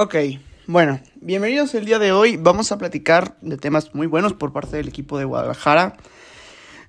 Ok, bueno, bienvenidos el día de hoy. Vamos a platicar de temas muy buenos por parte del equipo de Guadalajara.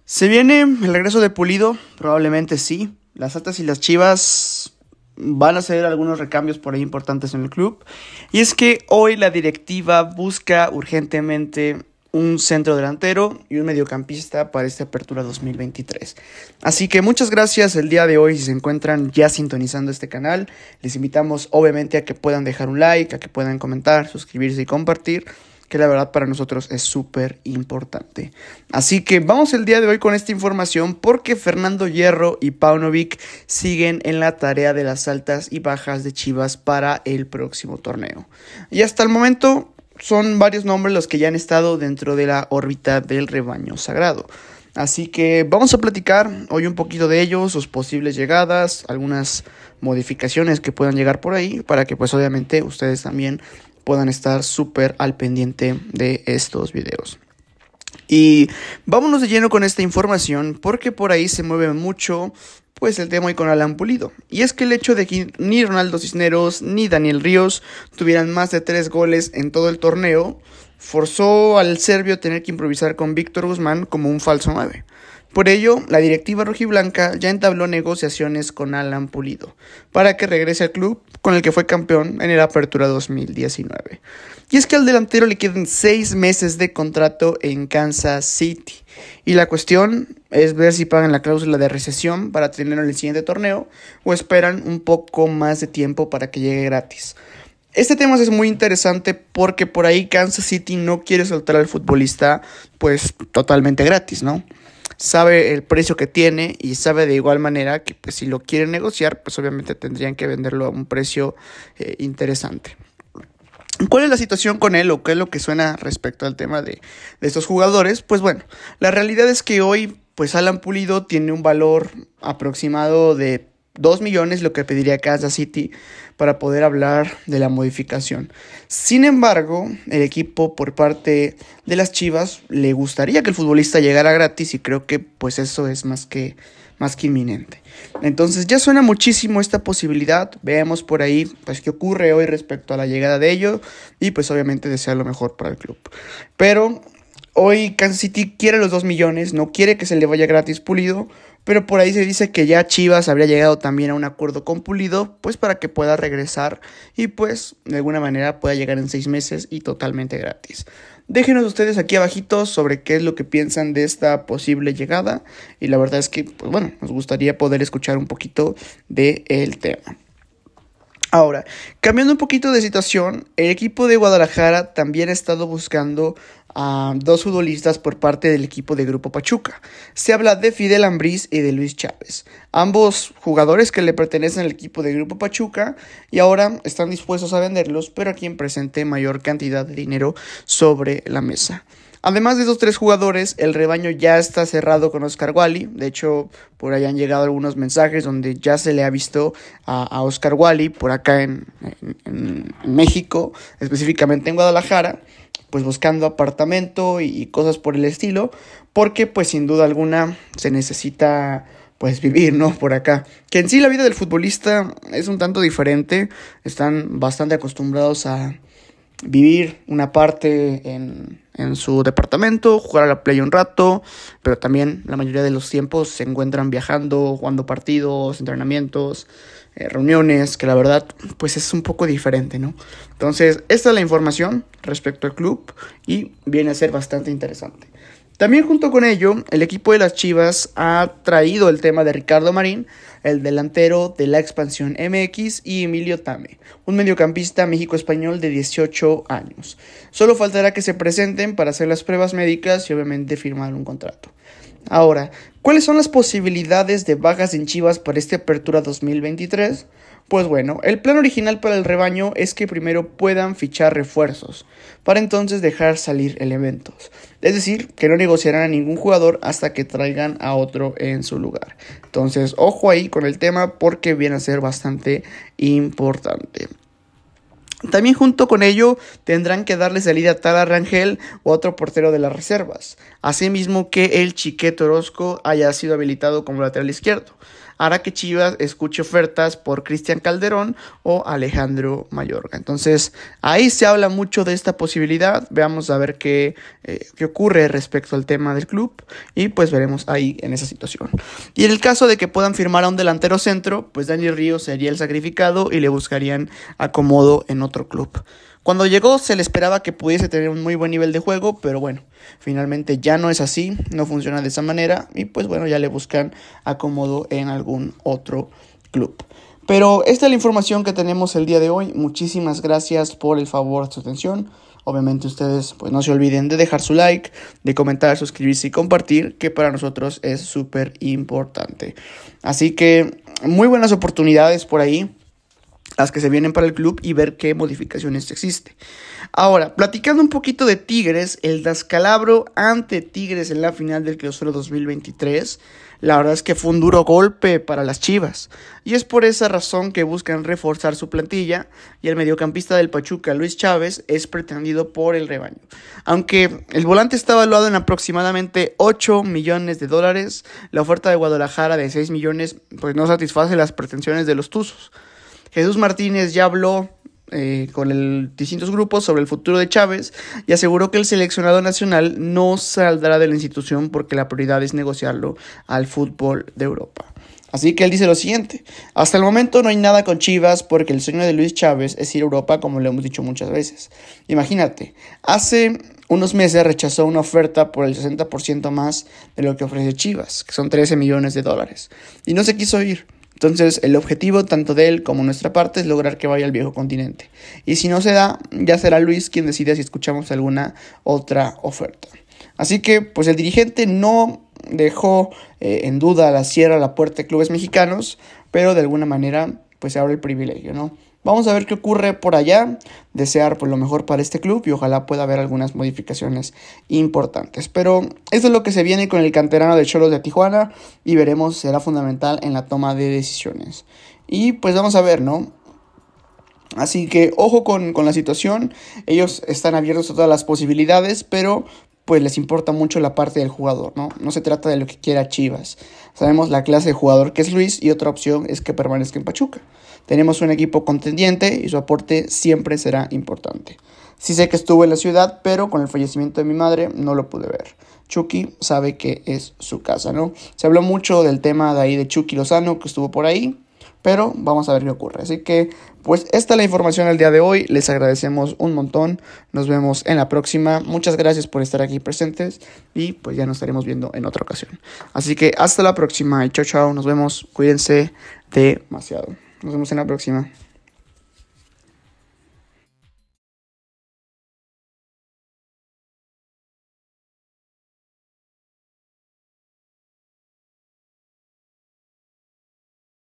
Se viene el regreso de Pulido, probablemente sí. Las altas y las chivas van a hacer algunos recambios por ahí importantes en el club. Y es que hoy la directiva busca urgentemente un centro delantero y un mediocampista para esta apertura 2023. Así que muchas gracias el día de hoy si se encuentran ya sintonizando este canal. Les invitamos obviamente a que puedan dejar un like, a que puedan comentar, suscribirse y compartir, que la verdad para nosotros es súper importante. Así que vamos el día de hoy con esta información porque Fernando Hierro y Paunovic siguen en la tarea de las altas y bajas de Chivas para el próximo torneo. Y hasta el momento son varios nombres los que ya han estado dentro de la órbita del rebaño sagrado. Así que vamos a platicar hoy un poquito de ellos, sus posibles llegadas, algunas modificaciones que puedan llegar por ahí, para que pues obviamente ustedes también puedan estar súper al pendiente de estos videos. Y vámonos de lleno con esta información porque por ahí se mueve mucho pues el tema hoy con Alan Pulido. Y es que el hecho de que ni Ronaldo Cisneros ni Daniel Ríos tuvieran más de tres goles en todo el torneo, forzó al serbio tener que improvisar con Víctor Guzmán como un falso 9. Por ello, la directiva rojiblanca ya entabló negociaciones con Alan Pulido para que regrese al club con el que fue campeón en el Apertura 2019. Y es que al delantero le quedan seis meses de contrato en Kansas City. Y la cuestión es ver si pagan la cláusula de recesión para tenerlo en el siguiente torneo o esperan un poco más de tiempo para que llegue gratis. Este tema es muy interesante porque por ahí Kansas City no quiere soltar al futbolista pues totalmente gratis, ¿no? sabe el precio que tiene y sabe de igual manera que pues, si lo quieren negociar, pues obviamente tendrían que venderlo a un precio eh, interesante. ¿Cuál es la situación con él o qué es lo que suena respecto al tema de, de estos jugadores? Pues bueno, la realidad es que hoy pues Alan Pulido tiene un valor aproximado de 2 millones lo que pediría Kansas City para poder hablar de la modificación. Sin embargo, el equipo por parte de las Chivas le gustaría que el futbolista llegara gratis y creo que pues eso es más que más que inminente. Entonces ya suena muchísimo esta posibilidad. Veamos por ahí pues qué ocurre hoy respecto a la llegada de ello y pues obviamente desea lo mejor para el club. Pero hoy Kansas City quiere los 2 millones, no quiere que se le vaya gratis pulido, pero por ahí se dice que ya Chivas habría llegado también a un acuerdo con Pulido, pues para que pueda regresar y pues de alguna manera pueda llegar en seis meses y totalmente gratis. Déjenos ustedes aquí abajito sobre qué es lo que piensan de esta posible llegada y la verdad es que, pues bueno, nos gustaría poder escuchar un poquito del el tema. Ahora, cambiando un poquito de situación, el equipo de Guadalajara también ha estado buscando a dos futbolistas por parte del equipo de Grupo Pachuca. Se habla de Fidel Ambriz y de Luis Chávez, ambos jugadores que le pertenecen al equipo de Grupo Pachuca y ahora están dispuestos a venderlos, pero a quien presente mayor cantidad de dinero sobre la mesa. Además de esos tres jugadores, el rebaño ya está cerrado con Oscar Wally. De hecho, por ahí han llegado algunos mensajes donde ya se le ha visto a, Oscar Wally por acá en, México, específicamente en Guadalajara, pues buscando apartamento y, cosas por el estilo, porque pues sin duda alguna se necesita pues vivir, ¿no? Por acá. Que en sí la vida del futbolista es un tanto diferente, están bastante acostumbrados a vivir una parte en, su departamento, jugar a la playa un rato, pero también la mayoría de los tiempos se encuentran viajando, jugando partidos, entrenamientos, eh, reuniones, que la verdad pues es un poco diferente, ¿no? Entonces, esta es la información respecto al club y viene a ser bastante interesante. También junto con ello, el equipo de las Chivas ha traído el tema de Ricardo Marín, el delantero de la expansión MX, y Emilio Tame, un mediocampista México-español de 18 años. Solo faltará que se presenten para hacer las pruebas médicas y obviamente firmar un contrato. Ahora, ¿cuáles son las posibilidades de bajas en Chivas para esta apertura 2023? Pues bueno, el plan original para el rebaño es que primero puedan fichar refuerzos, para entonces dejar salir elementos. Es decir, que no negociarán a ningún jugador hasta que traigan a otro en su lugar. Entonces, ojo ahí con el tema porque viene a ser bastante importante. También junto con ello tendrán que darle salida a Tala Rangel u otro portero de las reservas. Asimismo que el Chiqueto Orozco haya sido habilitado como lateral izquierdo hará que Chivas escuche ofertas por Cristian Calderón o Alejandro Mayorga. Entonces, ahí se habla mucho de esta posibilidad. Veamos a ver qué, eh, qué ocurre respecto al tema del club y pues veremos ahí en esa situación. Y en el caso de que puedan firmar a un delantero centro, pues Daniel Ríos sería el sacrificado y le buscarían acomodo en otro club. Cuando llegó se le esperaba que pudiese tener un muy buen nivel de juego, pero bueno, finalmente ya no es así, no funciona de esa manera y pues bueno, ya le buscan acomodo en algún otro club. Pero esta es la información que tenemos el día de hoy. Muchísimas gracias por el favor de su atención. Obviamente ustedes pues no se olviden de dejar su like, de comentar, suscribirse y compartir, que para nosotros es súper importante. Así que muy buenas oportunidades por ahí las que se vienen para el club y ver qué modificaciones existe. Ahora, platicando un poquito de Tigres, el descalabro ante Tigres en la final del Clausura 2023, la verdad es que fue un duro golpe para las Chivas, y es por esa razón que buscan reforzar su plantilla y el mediocampista del Pachuca, Luis Chávez, es pretendido por el rebaño. Aunque el volante está evaluado en aproximadamente 8 millones de dólares, la oferta de Guadalajara de 6 millones pues no satisface las pretensiones de los Tuzos. Jesús Martínez ya habló eh, con el, distintos grupos sobre el futuro de Chávez y aseguró que el seleccionado nacional no saldrá de la institución porque la prioridad es negociarlo al fútbol de Europa. Así que él dice lo siguiente, hasta el momento no hay nada con Chivas porque el sueño de Luis Chávez es ir a Europa como lo hemos dicho muchas veces. Imagínate, hace unos meses rechazó una oferta por el 60% más de lo que ofrece Chivas, que son 13 millones de dólares, y no se quiso ir. Entonces, el objetivo tanto de él como nuestra parte es lograr que vaya al viejo continente. Y si no se da, ya será Luis quien decida si escuchamos alguna otra oferta. Así que, pues el dirigente no dejó eh, en duda la sierra, la puerta de clubes mexicanos, pero de alguna manera, pues se abre el privilegio, ¿no? Vamos a ver qué ocurre por allá. Desear por pues, lo mejor para este club y ojalá pueda haber algunas modificaciones importantes. Pero esto es lo que se viene con el canterano de Cholos de Tijuana y veremos será fundamental en la toma de decisiones. Y pues vamos a ver, ¿no? Así que ojo con, con, la situación, ellos están abiertos a todas las posibilidades, pero pues les importa mucho la parte del jugador, ¿no? No se trata de lo que quiera Chivas. Sabemos la clase de jugador que es Luis y otra opción es que permanezca en Pachuca. Tenemos un equipo contendiente y su aporte siempre será importante. Sí sé que estuvo en la ciudad, pero con el fallecimiento de mi madre no lo pude ver. Chucky sabe que es su casa, ¿no? Se habló mucho del tema de ahí de Chucky Lozano, que estuvo por ahí, pero vamos a ver qué ocurre. Así que, pues esta es la información del día de hoy. Les agradecemos un montón. Nos vemos en la próxima. Muchas gracias por estar aquí presentes y pues ya nos estaremos viendo en otra ocasión. Así que hasta la próxima y chao chao. Nos vemos. Cuídense demasiado. Nos vemos en la próxima.